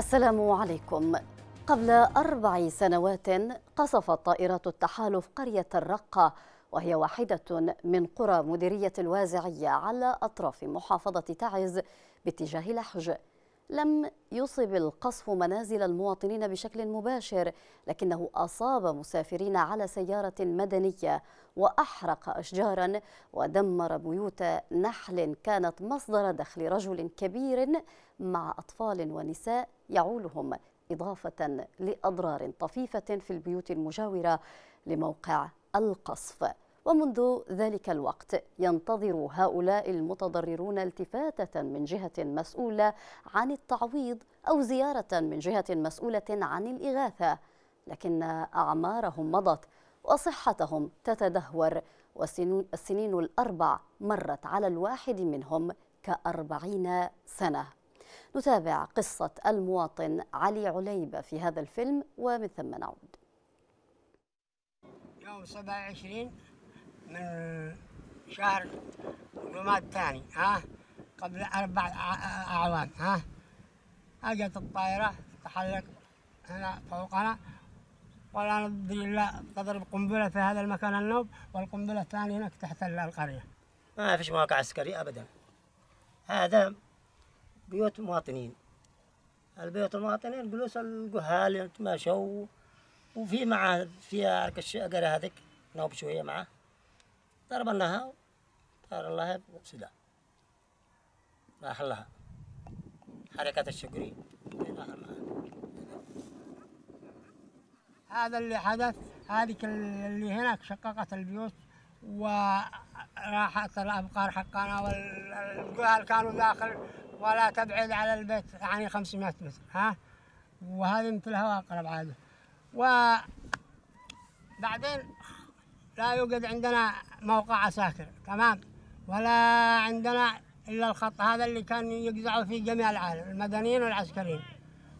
السلام عليكم قبل أربع سنوات قصفت طائرات التحالف قرية الرقة وهي واحدة من قرى مديرية الوازعية على أطراف محافظة تعز باتجاه لحج لم يصب القصف منازل المواطنين بشكل مباشر لكنه أصاب مسافرين على سيارة مدنية وأحرق أشجارا ودمر بيوت نحل كانت مصدر دخل رجل كبير مع أطفال ونساء يعولهم إضافة لأضرار طفيفة في البيوت المجاورة لموقع القصف ومنذ ذلك الوقت ينتظر هؤلاء المتضررون التفاتة من جهة مسؤولة عن التعويض أو زيارة من جهة مسؤولة عن الإغاثة لكن أعمارهم مضت وصحتهم تتدهور والسنين الأربع مرت على الواحد منهم كأربعين سنة نتابع قصة المواطن علي عليبة في هذا الفيلم ومن ثم نعود يوم 27 من شهر جماد الثاني ها قبل أربع أعوام ها أجت الطائرة تحلق هنا فوقنا ولا ندري إلا تضرب قنبلة في هذا المكان النوب والقنبلة الثانية هناك تحت القرية ما فيش مواقع عسكرية أبدا هذا بيوت مواطنين البيوت المواطنين جلوس الجهال يتماشوا وفي معاه في الشقره هذيك نوب شوية معاه ضربناها قال طار الله بسلاح راح لها حركة الشجري راح هذا اللي حدث هذيك اللي هناك شققت البيوت وراحت الأبقار حقنا والجهال كانوا داخل ولا تبعد على البيت يعني 500 متر ها وهذه مثل الهواء أقرب عادة وبعدين لا يوجد عندنا موقع عساكر تمام ولا عندنا إلا الخط هذا اللي كان يجزعوا فيه جميع العالم المدنيين والعسكريين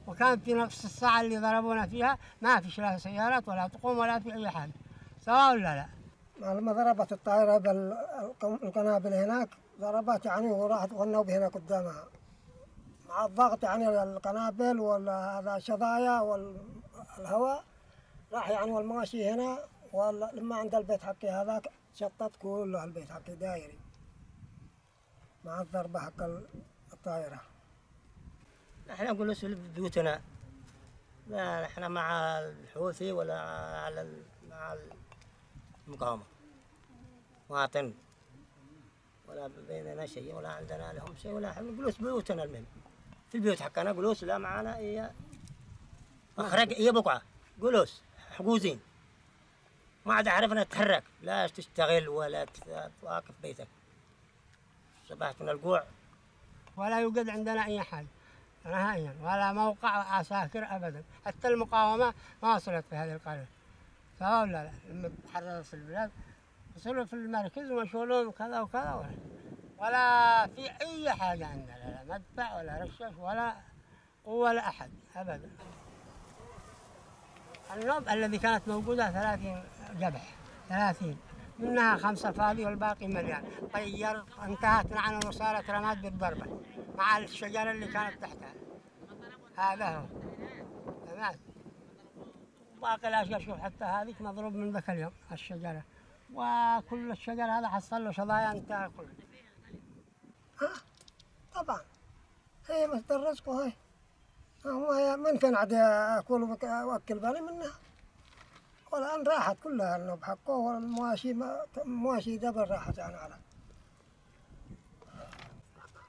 وكان في نفس الساعة اللي ضربونا فيها ما فيش لا سيارات ولا تقوم ولا في أي حاجة سواء ولا لا لما ضربت الطائرة بالقنابل هناك ضربات يعني وراحت غنوا بهنا قدامها مع الضغط يعني القنابل والشظايا والهواء راح يعني والماشي هنا ولما عند البيت حقي هذاك شطت كل البيت حقي دايري مع الضربة حق الطائرة نحن نقول في بيوتنا لا نحن مع الحوثي ولا على مع المقاومة مواطن ولا بيننا شيء ولا عندنا لهم شيء ولا جلوس بيوتنا المهم في البيوت حقنا جلوس لا معانا هي اخرج هي بقعه جلوس حجوزين ما عاد عرفنا نتحرك لا تشتغل ولا تواقف بيتك صبحت من الجوع ولا يوجد عندنا اي حل نهائيا ولا موقع عساكر ابدا حتى المقاومه ما وصلت في هذه القريه صح ولا لا لما تحررت البلاد يصيروا في المركز ومشغولون وكذا وكذا ولا, ولا في أي حاجة عندنا لا مدفع ولا رشاش ولا ولا احد أبدا النوب الذي كانت موجودة ثلاثين جبح ثلاثين منها خمسة فاضي والباقي مليان طير انتهت معنا وصارت رماد بالضربة مع الشجرة اللي كانت تحتها هذا هو تمام باقي الأشياء شوف حتى هذيك مضروب من ذاك اليوم الشجرة وكل الشجر هذا حصل له شظايا انتهى كله أه؟ طبعا هي مصدر رزقه أه، هي هو ما كان عاد اكل واكل بالي منها والان راحت كلها انه بحقه والمواشي ما مواشي دبل راحت يعني على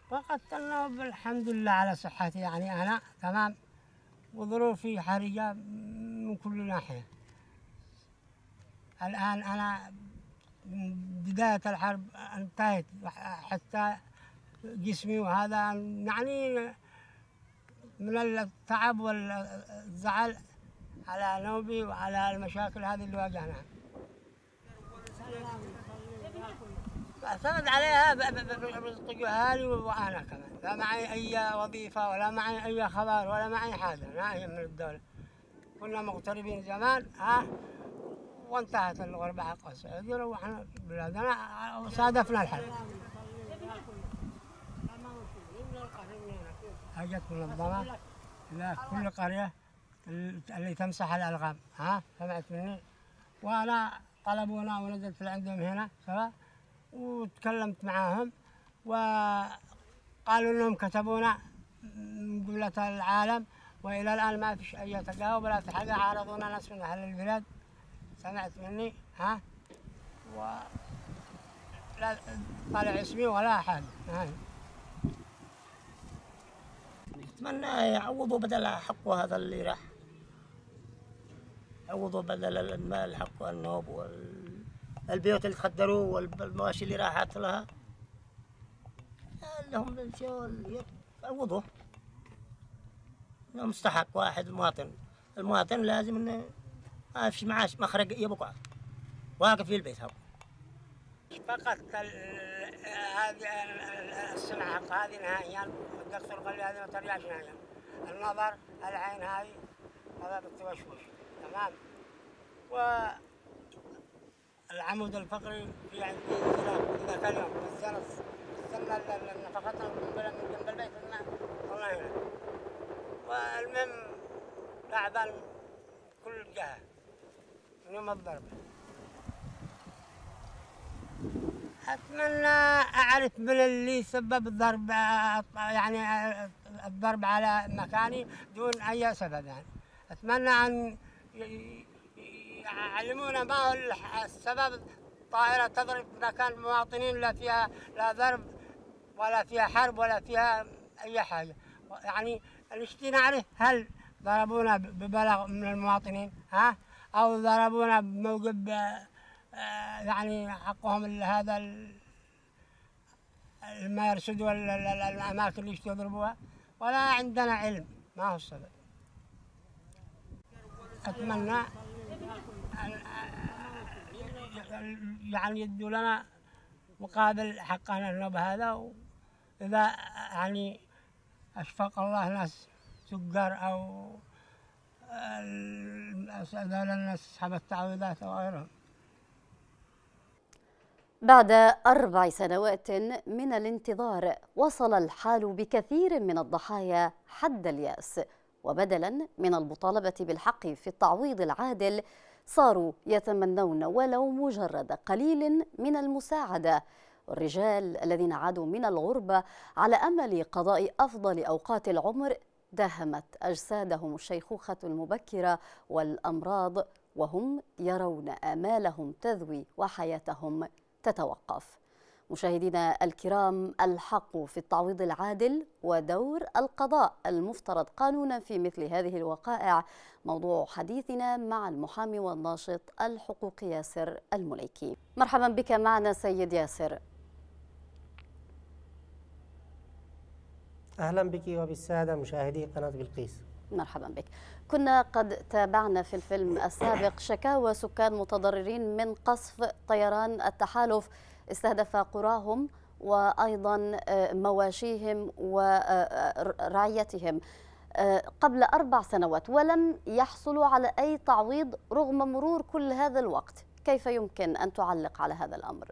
فقط انه الحمد لله على صحتي يعني انا تمام وظروفي حرجه من كل ناحيه الآن أنا بداية الحرب انتهت حتى جسمي وهذا يعني من التعب والزعل على نوبي وعلى المشاكل هذه اللي واجهناها اعتمد عليها باتجاهالي وانا كمان لا معي اي وظيفه ولا معي اي خبر ولا معي حاجه نعم، هي من الدوله كنا مغتربين زمان ها وانتهت الغربة حق السعودية روحنا بلادنا صادفنا الحل حاجات منظمة إلى كل قرية اللي تمسح الألغام ها سمعت مني وأنا طلبونا ونزلت لعندهم هنا سوا وتكلمت معاهم وقالوا انهم كتبونا من قبلة العالم والى الان ما فيش اي تجاوب ولا حاجه عارضونا ناس من اهل البلاد سمعت مني ها و لا طالع اسمي ولا احد اتمنى يعوضوا بدل حقه هذا اللي راح يعوضوا بدل المال حقه النوب والبيوت اللي تخدروا والمواشي اللي راحت لها لهم يعوضوا لهم مستحق واحد مواطن المواطن لازم انه ما آه، في معاش مخرج يبقى واقف في البيت هو فقدت هذه السمعة هذه نهائيا قال لي هذه ما ترجعش نهائيا النظر العين هذه هذا بالتوشوش تمام و العمود الفقري في عندي إذا كان يوم الزرس استنى نفقتنا من جنب البيت والله والمهم تعبان كل جهه يوم الضربة أتمنى أعرف من اللي سبب الضرب يعني الضرب على مكاني دون أي سبب يعني أتمنى أن يعلمونا ما هو السبب طائرة تضرب مكان المواطنين لا فيها لا ضرب ولا فيها حرب ولا فيها أي حاجة يعني نشتي نعرف هل ضربونا ببلغ من المواطنين ها أو ضربونا بموجب آه، آه، يعني حقهم هذا ما يرصدوا الأماكن اللي يضربوها ولا عندنا علم ما هو السبب أتمنى يعني يدوا لنا مقابل حقنا لنا بهذا وإذا يعني أشفق الله ناس سكر أو الدولة الناس تسحب التعويضات وغيرها بعد أربع سنوات من الانتظار وصل الحال بكثير من الضحايا حد اليأس وبدلا من المطالبة بالحق في التعويض العادل صاروا يتمنون ولو مجرد قليل من المساعدة الرجال الذين عادوا من الغربة على أمل قضاء أفضل أوقات العمر داهمت أجسادهم الشيخوخة المبكرة والأمراض وهم يرون آمالهم تذوي وحياتهم تتوقف مشاهدينا الكرام الحق في التعويض العادل ودور القضاء المفترض قانونا في مثل هذه الوقائع موضوع حديثنا مع المحامي والناشط الحقوقي ياسر المليكي مرحبا بك معنا سيد ياسر أهلا بك وبالسادة مشاهدي قناة بلقيس مرحبا بك كنا قد تابعنا في الفيلم السابق شكاوى سكان متضررين من قصف طيران التحالف استهدف قراهم وأيضا آه، مواشيهم ورعيتهم آه، آه، قبل أربع سنوات ولم يحصلوا على أي تعويض رغم مرور كل هذا الوقت كيف يمكن أن تعلق على هذا الأمر؟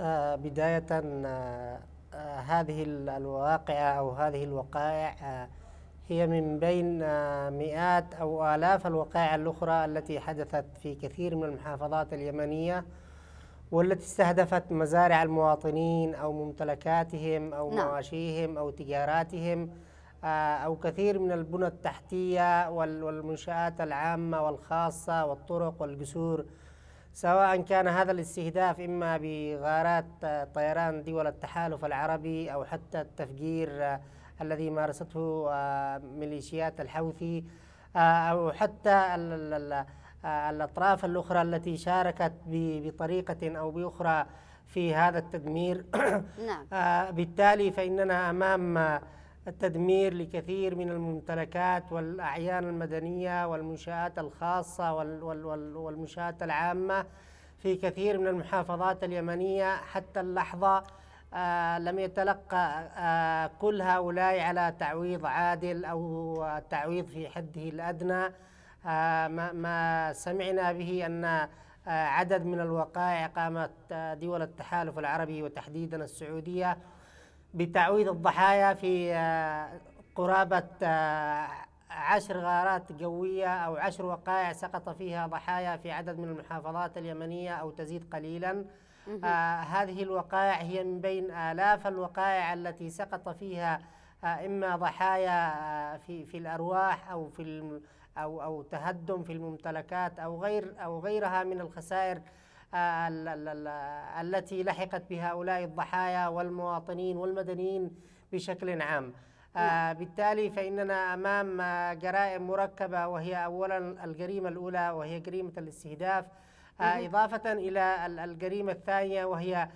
آه، بداية آه، آه، هذه الواقعة أو هذه الوقائع هي من بين مئات أو آلاف الوقائع الأخرى التي حدثت في كثير من المحافظات اليمنية والتي استهدفت مزارع المواطنين أو ممتلكاتهم أو نعم. مواشيهم أو تجاراتهم أو كثير من البنى التحتية والمنشآت العامة والخاصة والطرق والجسور سواء كان هذا الاستهداف إما بغارات طيران دول التحالف العربي أو حتى التفجير الذي مارسته آه، ميليشيات الحوثي آه، أو حتى آه، الأطراف الأخرى التي شاركت بطريقة أو بأخرى في هذا التدمير نعم. بالتالي فإننا أمام التدمير لكثير من الممتلكات والأعيان المدنية والمنشآت الخاصة والمنشآت العامة في كثير من المحافظات اليمنية حتى اللحظة آه، لم يتلقى آه، كل هؤلاء على تعويض عادل أو تعويض في حده الأدنى آه، ما, ما سمعنا به أن عدد من الوقائع قامت دول التحالف العربي وتحديدا السعودية بتعويض الضحايا في آه، قرابة آه، عشر غارات جوية أو عشر وقائع سقط فيها ضحايا في عدد من المحافظات اليمنية أو تزيد قليلا آه هذه الوقائع هي من بين آلاف الوقائع التي سقط فيها آه إما ضحايا آه في في الأرواح أو في أو أو تهدم في الممتلكات أو غير أو غيرها من الخسائر آه، التي لحقت بهؤلاء الضحايا والمواطنين والمدنيين بشكل عام آه، بالتالي فإننا أمام آه، جرائم مركبة وهي أولا الجريمة الأولى وهي جريمة الاستهداف إضافة إلى الجريمة الثانية وهي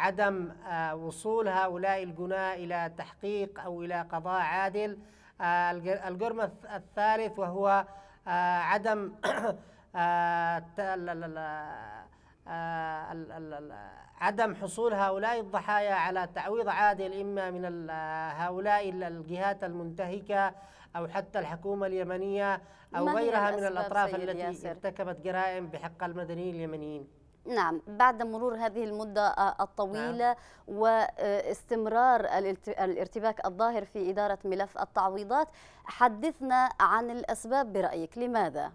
عدم وصول هؤلاء الجناة إلى تحقيق أو إلى قضاء عادل الجرم الثالث وهو عدم عدم حصول هؤلاء الضحايا على تعويض عادل إما من هؤلاء الجهات المنتهكة أو حتى الحكومة اليمنية أو غيرها من الأطراف التي ياسر. ارتكبت جرائم بحق المدنيين اليمنيين نعم بعد مرور هذه المدة الطويلة نعم. واستمرار الارتباك الظاهر في إدارة ملف التعويضات حدثنا عن الأسباب برأيك لماذا؟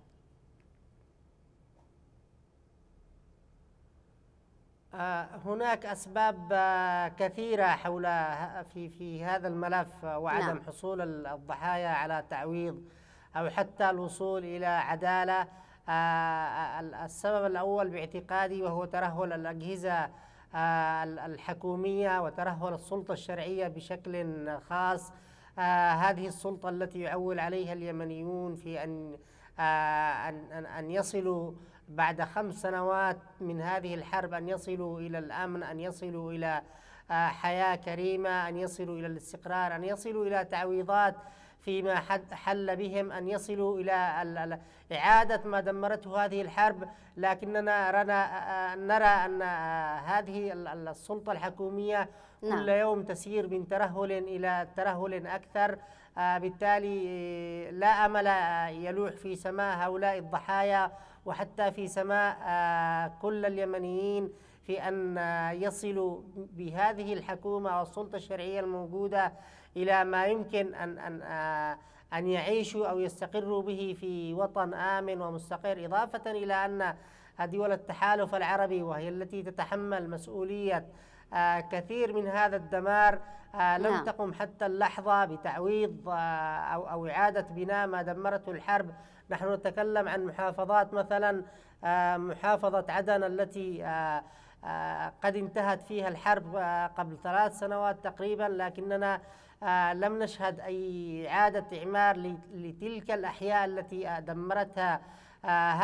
آه، هناك أسباب آه، كثيرة حول في في هذا الملف آه، وعدم نعم. حصول الضحايا على تعويض أو حتى الوصول إلى عدالة السبب الأول باعتقادي وهو ترهل الأجهزة الحكومية وترهل السلطة الشرعية بشكل خاص هذه السلطة التي يعول عليها اليمنيون في أن أن يصلوا بعد خمس سنوات من هذه الحرب أن يصلوا إلى الأمن أن يصلوا إلى آه، حياة كريمة أن يصلوا إلى الاستقرار أن يصلوا إلى تعويضات فيما حل بهم أن يصلوا إلى إعادة ما دمرته هذه الحرب لكننا رنا آه، آه، نرى أن هذه السلطة الحكومية نعم. كل يوم تسير من ترهل إلى ترهل أكثر بالتالي لا أمل يلوح في سماء هؤلاء الضحايا وحتى في سماء آه، كل اليمنيين في أن آه، يصلوا بهذه الحكومة والسلطة الشرعية الموجودة إلى ما يمكن أن أن آه، أن يعيشوا أو يستقروا به في وطن آمن ومستقر إضافة إلى أن دول التحالف العربي وهي التي تتحمل مسؤولية كثير من هذا الدمار لم نعم. تقم حتى اللحظة بتعويض أو أو إعادة بناء ما دمرته الحرب نحن نتكلم عن محافظات مثلا آه، محافظة عدن التي آه، آه، قد انتهت فيها الحرب قبل ثلاث سنوات تقريبا لكننا لم نشهد أي إعادة إعمار لتلك الأحياء التي دمرتها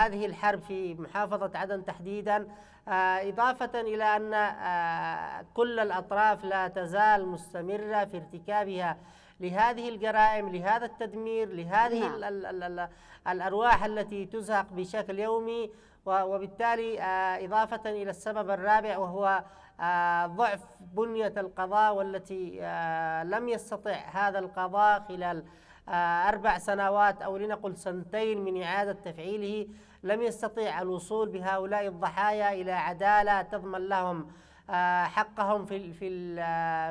هذه الحرب في محافظة عدن تحديدا إضافة إلى أن كل الأطراف لا تزال مستمرة في ارتكابها لهذه الجرائم لهذا التدمير لهذه نعم. الـ الـ الـ الـ الأرواح التي تزهق بشكل يومي وبالتالي آه، إضافة إلى السبب الرابع وهو آه، ضعف بنية القضاء والتي آه، لم يستطع هذا القضاء خلال أربع سنوات أو لنقل سنتين من إعادة تفعيله لم يستطيع الوصول بهؤلاء الضحايا إلى عدالة تضمن لهم حقهم في في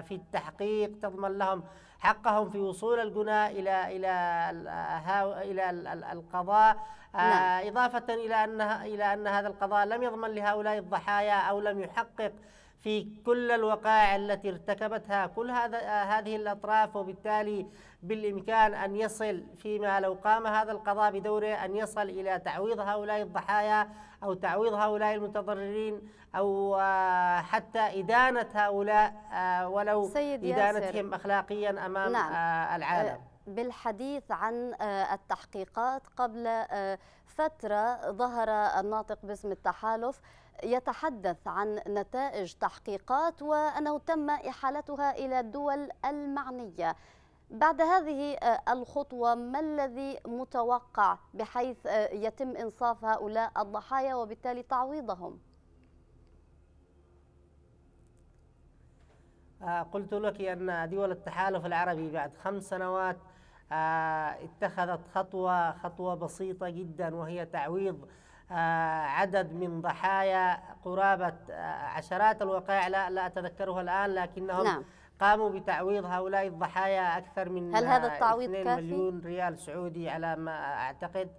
في التحقيق تضمن لهم حقهم في وصول الجنى إلى إلى إلى القضاء نعم. آه، إضافة إلى أن إلى أن هذا القضاء لم يضمن لهؤلاء الضحايا أو لم يحقق في كل الوقائع التي ارتكبتها كل هذا آه، هذه الأطراف وبالتالي بالإمكان أن يصل فيما لو قام هذا القضاء بدوره أن يصل إلى تعويض هؤلاء الضحايا أو تعويض هؤلاء المتضررين أو آه، حتى إدانة هؤلاء ولو إدانتهم أخلاقيا أمام نعم. العالم بالحديث عن آه، التحقيقات قبل آه، فترة ظهر الناطق باسم التحالف يتحدث عن نتائج تحقيقات وأنه تم إحالتها إلى الدول المعنية بعد هذه آه، الخطوة ما الذي متوقع بحيث يتم إنصاف هؤلاء الضحايا وبالتالي تعويضهم؟ قلت لك أن دول التحالف العربي بعد خمس سنوات آه، اتخذت خطوة خطوة بسيطة جدا وهي تعويض آه، عدد من ضحايا قرابة آه، عشرات الوقائع لا, لا أتذكرها الآن لكنهم نعم. قاموا بتعويض هؤلاء الضحايا أكثر من هل هذا التعويض 2 كافي؟ مليون ريال سعودي على ما أعتقد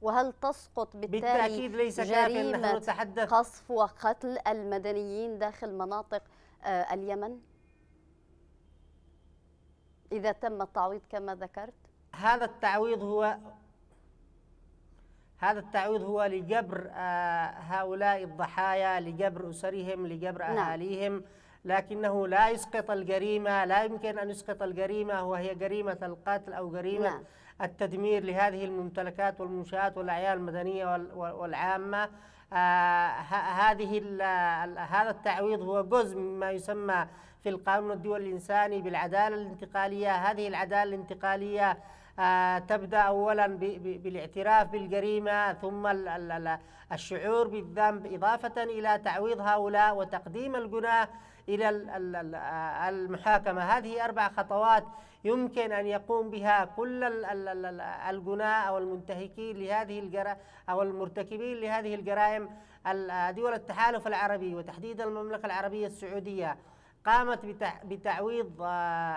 وهل تسقط بالتالي بالتأكيد ليس جريمة كافيا نحن نتحدث قصف وقتل المدنيين داخل مناطق اليمن؟ إذا تم التعويض كما ذكرت هذا التعويض هو هذا التعويض هو لجبر آه، هؤلاء الضحايا لجبر أسرهم لجبر نعم. أهاليهم نعم. لكنه لا يسقط الجريمة لا يمكن أن يسقط الجريمة وهي جريمة القتل أو جريمة نعم. التدمير لهذه الممتلكات والمنشآت والأعيان المدنية والعامة آه، هذه هذا التعويض هو جزء مما يسمى في القانون الدولي الإنساني بالعدالة الانتقالية هذه العدالة الانتقالية آه، تبدأ أولا بالاعتراف بالجريمة ثم الشعور بالذنب إضافة إلى تعويض هؤلاء وتقديم الجناه إلى المحاكمة هذه أربع خطوات يمكن أن يقوم بها كل الجناة أو المنتهكين لهذه الجرائم أو المرتكبين لهذه الجرائم دول التحالف العربي وتحديدا المملكة العربية السعودية قامت بتعويض آه،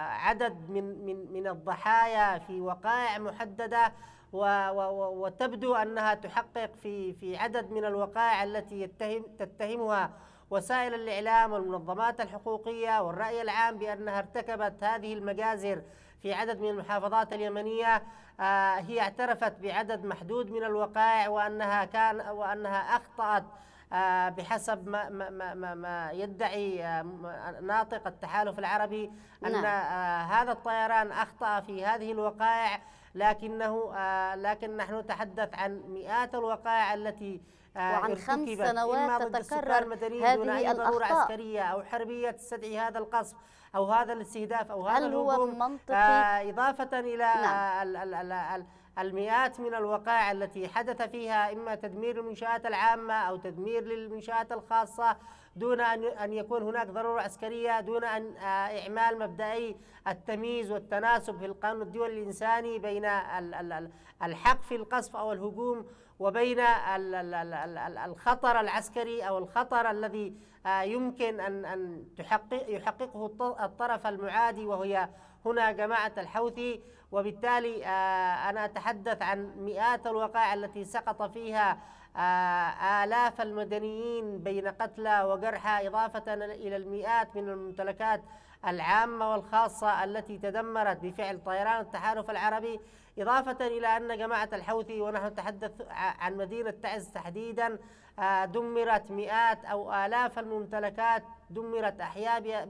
عدد من من من الضحايا في وقائع محدده وتبدو انها تحقق في في عدد من الوقائع التي يتهم تتهمها وسائل الإعلام والمنظمات الحقوقية والرأي العام بأنها ارتكبت هذه المجازر في عدد من المحافظات اليمنية آه، هي اعترفت بعدد محدود من الوقائع وأنها كان وأنها أخطأت آه، بحسب ما, ما, ما, ما يدعي آه، ناطق التحالف العربي أن نعم. هذا الطيران أخطأ في هذه الوقائع لكنه لكن نحن نتحدث عن مئات الوقائع التي آه، وعن خمس سنوات تتكرر هذه الأخطاء عسكرية أو حربية تستدعي هذا القصف أو هذا الاستهداف أو هذا هل هو منطقي؟ آه إضافة إلى نعم. المئات من الوقائع التي حدث فيها إما تدمير المنشآت العامة أو تدمير للمنشآت الخاصة دون أن يكون هناك ضرورة عسكرية دون أن آه، إعمال مبدئي التمييز والتناسب في القانون الدولي الإنساني بين الحق في القصف أو الهجوم وبين الخطر العسكري او الخطر الذي آه، يمكن ان ان تحقق يحققه الطرف المعادي وهي هنا جماعه الحوثي وبالتالي آه، انا اتحدث عن مئات الوقائع التي سقط فيها آه، آلاف المدنيين بين قتلى وجرحى إضافة إلى المئات من الممتلكات العامة والخاصة التي تدمرت بفعل طيران التحالف العربي إضافة إلى أن جماعة الحوثي ونحن نتحدث عن مدينة تعز تحديدا آه، دمرت مئات أو آلاف الممتلكات دمرت أحياء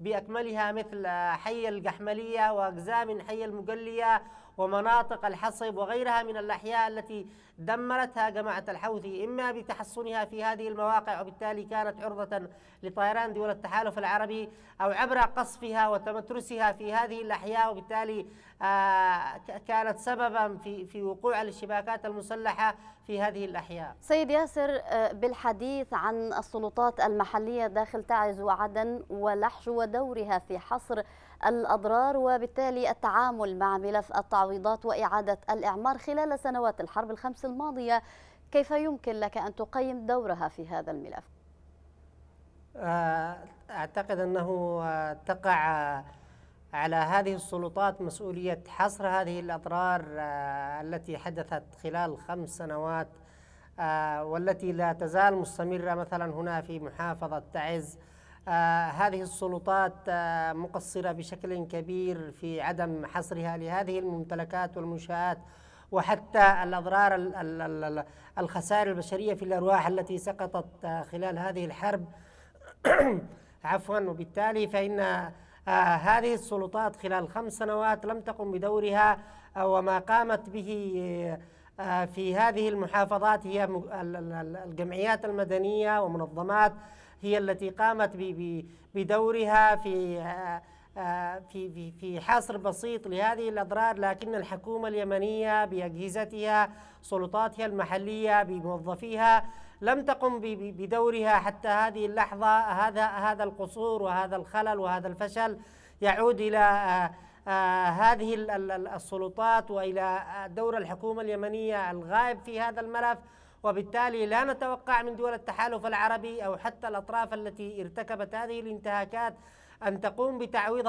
بأكملها مثل آه، حي الجحملية وأجزاء من حي المجلية ومناطق الحصب وغيرها من الأحياء التي دمرتها جماعة الحوثي إما بتحصنها في هذه المواقع وبالتالي كانت عرضة لطيران دول التحالف العربي أو عبر قصفها وتمترسها في هذه الأحياء وبالتالي آه، كانت سببا في في وقوع الاشتباكات المسلحة في هذه الأحياء سيد ياسر آه، بالحديث عن السلطات المحلية داخل تعز وعدن ولحج ودورها في حصر الأضرار وبالتالي التعامل مع ملف التعويضات وإعادة الإعمار خلال سنوات الحرب الخمس الماضية كيف يمكن لك أن تقيم دورها في هذا الملف؟ آه، أعتقد أنه تقع على هذه السلطات مسؤولية حصر هذه الأضرار آه، التي حدثت خلال خمس سنوات آه، والتي لا تزال مستمرة مثلا هنا في محافظة تعز آه، هذه السلطات آه، مقصرة بشكل كبير في عدم حصرها لهذه الممتلكات والمنشآت وحتى الأضرار الخسائر البشرية في الأرواح التي سقطت آه، خلال هذه الحرب عفوا وبالتالي فإن هذه السلطات خلال خمس سنوات لم تقم بدورها وما قامت به في هذه المحافظات هي الجمعيات المدنية ومنظمات هي التي قامت بدورها في آه، آه، في في في حصر بسيط لهذه الاضرار لكن الحكومه اليمنيه باجهزتها سلطاتها المحليه بموظفيها لم تقم بدورها حتى هذه اللحظه هذا هذا القصور وهذا الخلل وهذا الفشل يعود الى آه، هذه السلطات والى دور الحكومه اليمنيه الغائب في هذا الملف وبالتالي لا نتوقع من دول التحالف العربي أو حتى الأطراف التي ارتكبت هذه الانتهاكات أن تقوم بتعويض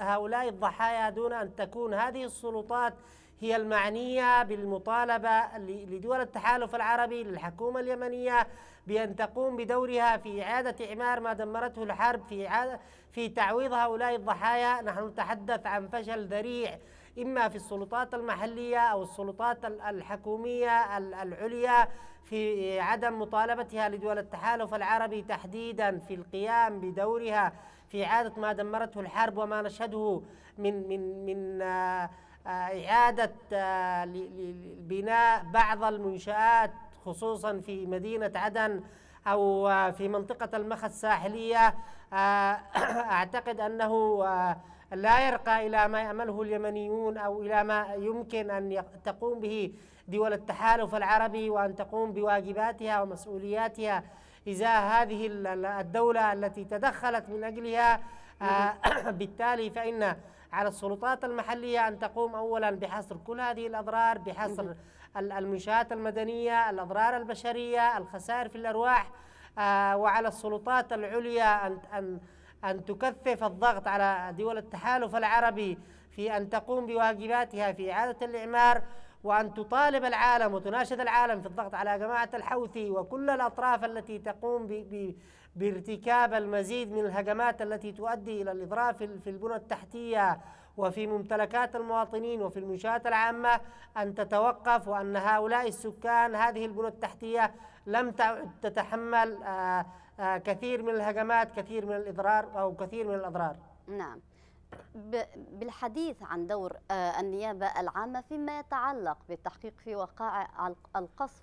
هؤلاء الضحايا دون أن تكون هذه السلطات هي المعنية بالمطالبة لدول التحالف العربي للحكومة اليمنية بأن تقوم بدورها في إعادة إعمار ما دمرته الحرب في إعادة في تعويض هؤلاء الضحايا نحن نتحدث عن فشل ذريع إما في السلطات المحلية أو السلطات الحكومية العليا في عدم مطالبتها لدول التحالف العربي تحديدا في القيام بدورها في إعادة ما دمرته الحرب وما نشهده من من من آه، إعادة آه، بناء بعض المنشآت خصوصا في مدينة عدن أو آه، في منطقة المخ الساحلية أعتقد أنه لا يرقى إلى ما يأمله اليمنيون أو إلى ما يمكن أن تقوم به دول التحالف العربي وأن تقوم بواجباتها ومسؤولياتها إزاء هذه الدولة التي تدخلت من أجلها آه، بالتالي فإن على السلطات المحلية أن تقوم أولا بحصر كل هذه الأضرار بحصر المنشآت المدنية الأضرار البشرية الخسائر في الأرواح آه، وعلى السلطات العليا أن أن تكثف الضغط على دول التحالف العربي في أن تقوم بواجباتها في إعادة الإعمار وأن تطالب العالم وتناشد العالم في الضغط على جماعة الحوثي وكل الأطراف التي تقوم ب ب بارتكاب المزيد من الهجمات التي تؤدي إلى الإضرار في البنى التحتية وفي ممتلكات المواطنين وفي المنشآت العامة أن تتوقف وأن هؤلاء السكان هذه البنى التحتية لم تتحمل آه كثير من الهجمات كثير من الإضرار أو كثير من الأضرار نعم بالحديث عن دور آه، النيابة العامة فيما يتعلق بالتحقيق في وقائع القصف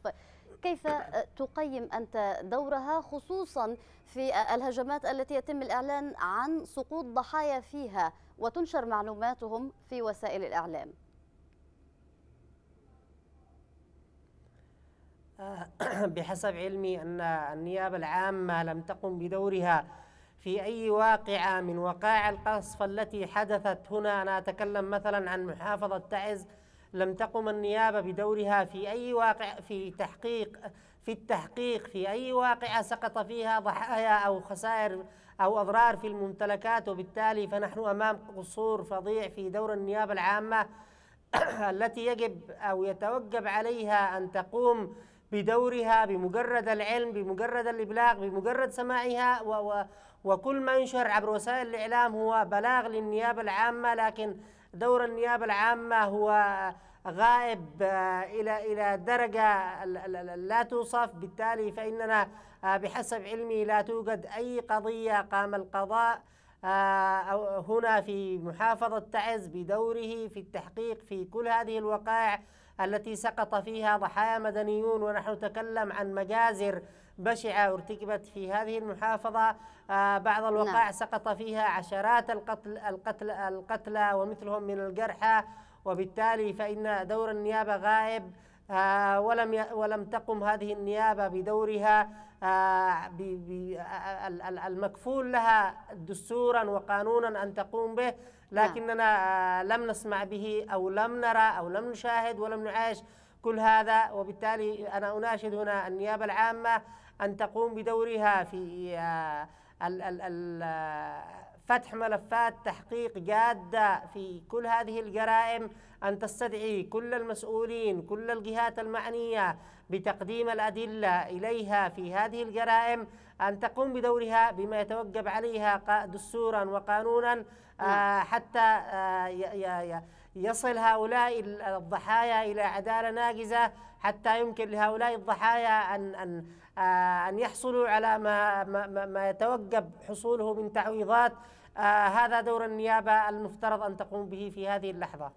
كيف آه، تقيم أنت دورها خصوصا في آه، الهجمات التي يتم الإعلان عن سقوط ضحايا فيها وتنشر معلوماتهم في وسائل الإعلام آه، بحسب علمي أن النيابة العامة لم تقم بدورها في أي واقعة من وقائع القصف التي حدثت هنا أنا أتكلم مثلا عن محافظة تعز لم تقم النيابة بدورها في أي واقع في تحقيق في التحقيق في أي واقعة سقط فيها ضحايا أو خسائر أو أضرار في الممتلكات وبالتالي فنحن أمام قصور فظيع في دور النيابة العامة التي يجب أو يتوجب عليها أن تقوم بدورها بمجرد العلم بمجرد الإبلاغ بمجرد سماعها و و وكل ما ينشر عبر وسائل الإعلام هو بلاغ للنيابة العامة لكن دور النيابة العامة هو غائب آه، إلى إلى درجة لا توصف بالتالي فإننا آه، بحسب علمي لا توجد أي قضية قام القضاء آه، هنا في محافظة تعز بدوره في التحقيق في كل هذه الوقائع التي سقط فيها ضحايا مدنيون ونحن نتكلم عن مجازر بشعة ارتكبت في هذه المحافظة آه، بعض الوقائع نعم. سقط فيها عشرات القتل القتل القتلى ومثلهم من الجرحى وبالتالي فإن دور النيابة غائب آه، ولم ولم تقم هذه النيابة بدورها آه، آه، المكفول لها دستورا وقانونا أن تقوم به نعم. لكننا آه، لم نسمع به أو لم نرى أو لم نشاهد ولم نعاش كل هذا وبالتالي أنا أناشد هنا النيابة العامة أن تقوم بدورها في فتح ملفات تحقيق جادة في كل هذه الجرائم أن تستدعي كل المسؤولين كل الجهات المعنية بتقديم الأدلة إليها في هذه الجرائم أن تقوم بدورها بما يتوجب عليها دستورا وقانونا آه، نعم. حتى آه، يصل هؤلاء الضحايا إلى عدالة ناجزة حتى يمكن لهؤلاء الضحايا أن أن آه، أن يحصلوا على ما ما, ما يتوجب حصوله من تعويضات هذا دور النيابة المفترض أن تقوم به في هذه اللحظة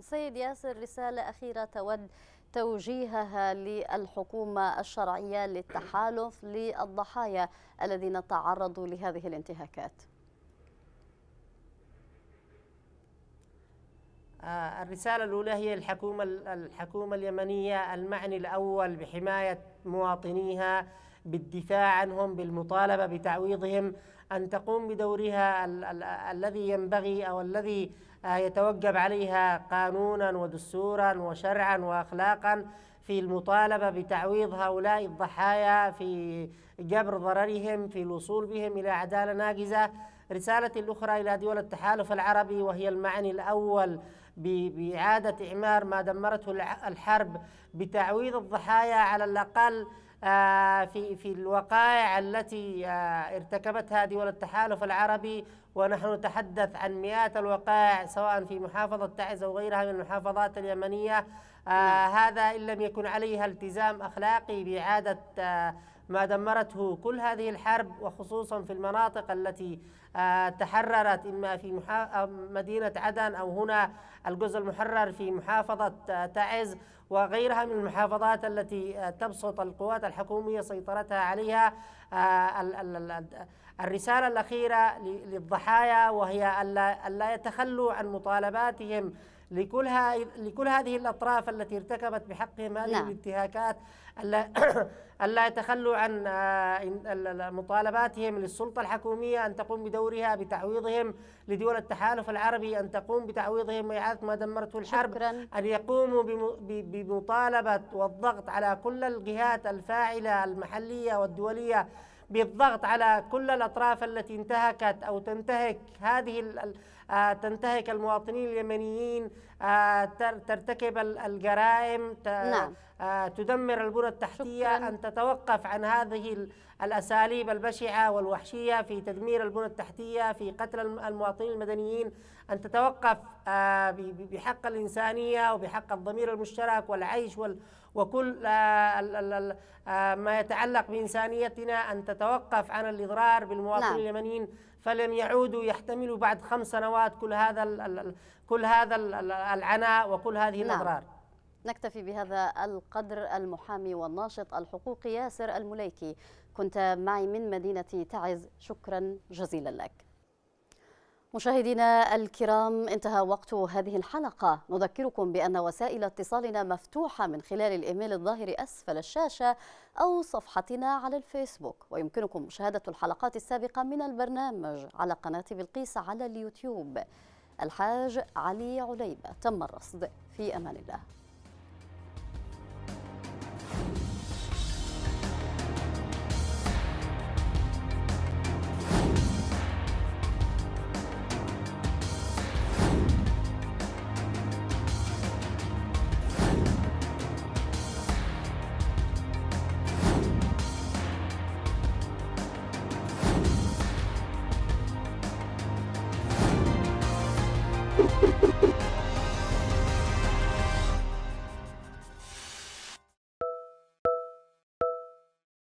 سيد ياسر رسالة أخيرة تود توجيهها للحكومة الشرعية للتحالف للضحايا الذين تعرضوا لهذه الانتهاكات آه، الرسالة الأولى هي الحكومة الحكومة اليمنية المعني الأول بحماية مواطنيها بالدفاع عنهم بالمطالبة بتعويضهم أن تقوم بدورها الذي ينبغي أو الذي آه، يتوجب عليها قانونا ودستورا وشرعا واخلاقا في المطالبه بتعويض هؤلاء الضحايا في جبر ضررهم في الوصول بهم الى عداله ناجزه رساله الاخرى الى دول التحالف العربي وهي المعني الاول باعاده اعمار ما دمرته الحرب بتعويض الضحايا على الاقل آه، في في الوقائع التي آه، ارتكبتها دول التحالف العربي ونحن نتحدث عن مئات الوقائع سواء في محافظة تعز أو غيرها من المحافظات اليمنية آه نعم. هذا إن لم يكن عليها التزام أخلاقي بإعادة آه ما دمرته كل هذه الحرب وخصوصا في المناطق التي آه تحررت إما في آه، مدينة عدن أو هنا الجزء المحرر في محافظة آه تعز وغيرها من المحافظات التي آه تبسط القوات الحكومية سيطرتها عليها آه، ال ال ال الرسالة الأخيرة للضحايا وهي ألا, ألا يتخلوا عن مطالباتهم لكل, لكل هذه الأطراف التي ارتكبت بحقهم هذه نعم. الانتهاكات ألا, ألا يتخلوا عن آه، مطالباتهم للسلطة الحكومية أن تقوم بدورها بتعويضهم لدول التحالف العربي أن تقوم بتعويضهم وإعادة ما دمرته الحرب شكرا. أن يقوموا بمطالبة والضغط على كل الجهات الفاعلة المحلية والدولية بالضغط على كل الأطراف التي انتهكت أو تنتهك هذه آه، تنتهك المواطنين اليمنيين آه، ترتكب الجرائم نعم. آه، تدمر البنى التحتية أن تتوقف عن هذه الأساليب البشعة والوحشية في تدمير البنى التحتية في قتل المواطنين المدنيين أن تتوقف بحق الإنسانية وبحق الضمير المشترك والعيش وال وكل ما يتعلق بإنسانيتنا أن تتوقف عن الإضرار بالمواطنين نعم. اليمنيين فلم يعودوا يحتملوا بعد خمس سنوات كل هذا ال ال كل هذا ال العناء وكل هذه نعم. الاضرار نكتفي بهذا القدر المحامي والناشط الحقوقي ياسر المليكي كنت معي من مدينه تعز شكرا جزيلا لك مشاهدينا الكرام انتهى وقت هذه الحلقة نذكركم بأن وسائل اتصالنا مفتوحة من خلال الإيميل الظاهر أسفل الشاشة أو صفحتنا على الفيسبوك ويمكنكم مشاهدة الحلقات السابقة من البرنامج على قناة بلقيس على اليوتيوب الحاج علي عليبة تم الرصد في أمان الله